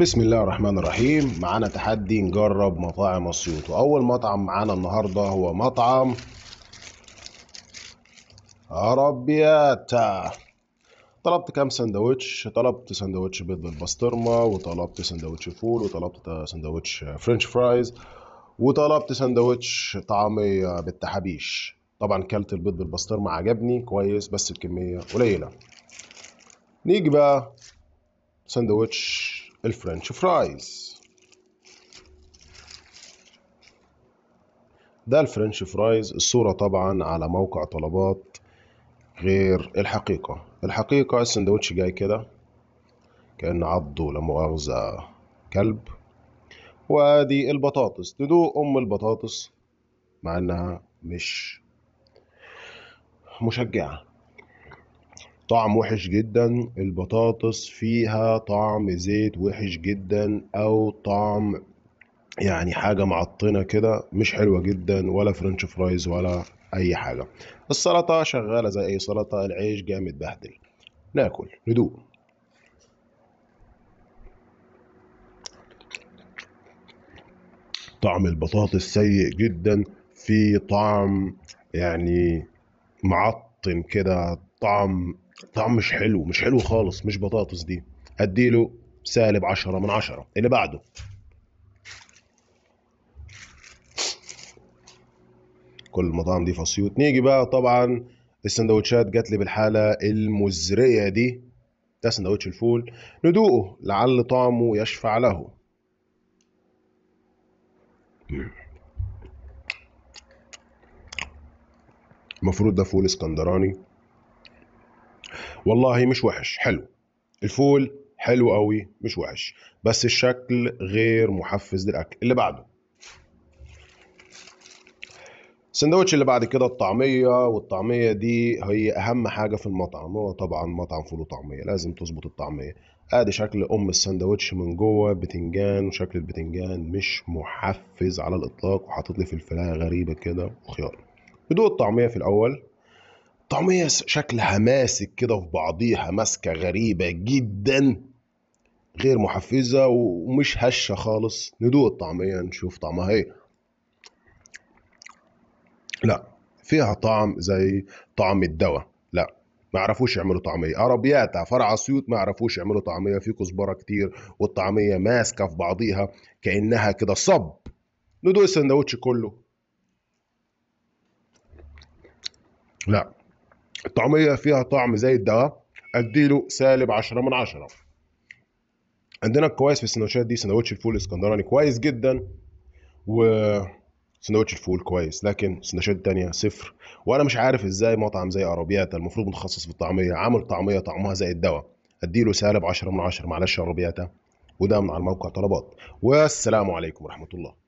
بسم الله الرحمن الرحيم معانا تحدي نجرب مطاعم اسيوط واول مطعم معانا النهارده هو مطعم عربياتا طلبت كام سندوتش طلبت سندوتش بيض بالبسطرمه وطلبت سندوتش فول وطلبت سندوتش فرنش فرايز وطلبت سندوتش طعميه بالتحابيش طبعا كلت البيض بالبسطرمه عجبني كويس بس الكميه قليله نيجي بقى سندوتش الفرنش فرايز ده الفرنش فرايز الصورة طبعا على موقع طلبات غير الحقيقة الحقيقة السندوتش جاي كده كأن عضه لا مؤاخذة كلب وادي البطاطس تدوق أم البطاطس مع إنها مش مشجعة طعم وحش جدا البطاطس فيها طعم زيت وحش جدا او طعم يعني حاجة معطنة كده مش حلوة جدا ولا فرنش فرايز ولا اي حاجة السلطة شغالة زي اي سلطة العيش جامد بهدل ناكل ندوق طعم البطاطس سيء جدا في طعم يعني معطن كده طعم طعم مش حلو مش حلو خالص مش بطاطس دي اديله سالب 10 من 10 اللي بعده كل المطاعم دي فصيوت نيجي بقى طبعا السندوتشات جات لي بالحاله المزريه دي ده سندوتش الفول ندوقه لعل طعمه يشفع له المفروض ده فول اسكندراني والله مش وحش حلو الفول حلو قوي مش وحش بس الشكل غير محفز للاكل اللي بعده السندوتش اللي بعد كده الطعمية والطعمية دي هي أهم حاجة في المطعم هو طبعا مطعم فول وطعمية لازم تظبط الطعمية ادي شكل ام السندوتش من جوه بتنجان وشكل البتنجان مش محفز على الاطلاق وحاطط لي في الفلاية غريبه كده وخيار هدوء الطعميه في الاول طعمية شكلها ماسك كده في بعضيها ماسكة غريبة جدا غير محفزة ومش هشة خالص ندوق الطعمية نشوف طعمها ايه لا فيها طعم زي طعم الدواء لا ما عرفوش يعملوا طعمية عربياتا فرع اسيوط ما عرفوش يعملوا طعمية في كزبرة كتير والطعمية ماسكة في بعضيها كأنها كده صب ندوق السندوتش كله لا الطعمية فيها طعم زي الدواء اديله سالب 10 من 10 عندنا الكويس في السندوتشات دي سندوتش الفول الاسكندراني كويس جدا و سندوتش الفول كويس لكن السندوتشات الثانية صفر وانا مش عارف ازاي مطعم زي عربياتا المفروض متخصص في الطعمية عامل طعمية طعمها زي الدواء اديله سالب 10 من 10 معلش عربياتا وده من على موقع طلبات والسلام عليكم ورحمة الله